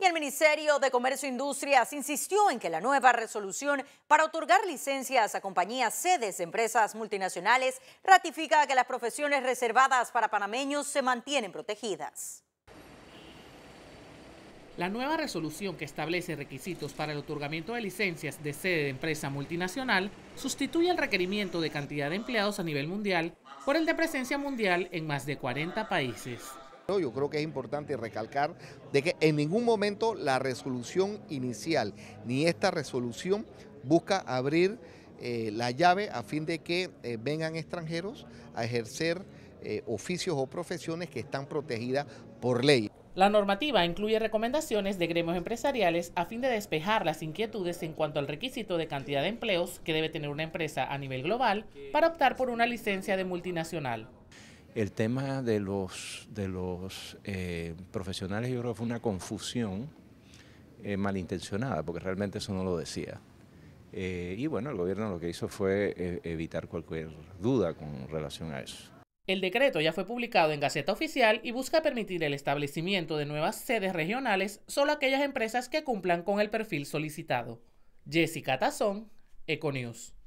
Y el Ministerio de Comercio e Industrias insistió en que la nueva resolución para otorgar licencias a compañías sedes de empresas multinacionales ratifica que las profesiones reservadas para panameños se mantienen protegidas. La nueva resolución que establece requisitos para el otorgamiento de licencias de sede de empresa multinacional sustituye el requerimiento de cantidad de empleados a nivel mundial por el de presencia mundial en más de 40 países. Yo creo que es importante recalcar de que en ningún momento la resolución inicial ni esta resolución busca abrir eh, la llave a fin de que eh, vengan extranjeros a ejercer eh, oficios o profesiones que están protegidas por ley. La normativa incluye recomendaciones de gremios empresariales a fin de despejar las inquietudes en cuanto al requisito de cantidad de empleos que debe tener una empresa a nivel global para optar por una licencia de multinacional el tema de los, de los eh, profesionales yo creo que fue una confusión eh, malintencionada, porque realmente eso no lo decía. Eh, y bueno, el gobierno lo que hizo fue evitar cualquier duda con relación a eso. El decreto ya fue publicado en Gaceta Oficial y busca permitir el establecimiento de nuevas sedes regionales solo aquellas empresas que cumplan con el perfil solicitado. Jessica Tazón, Econews.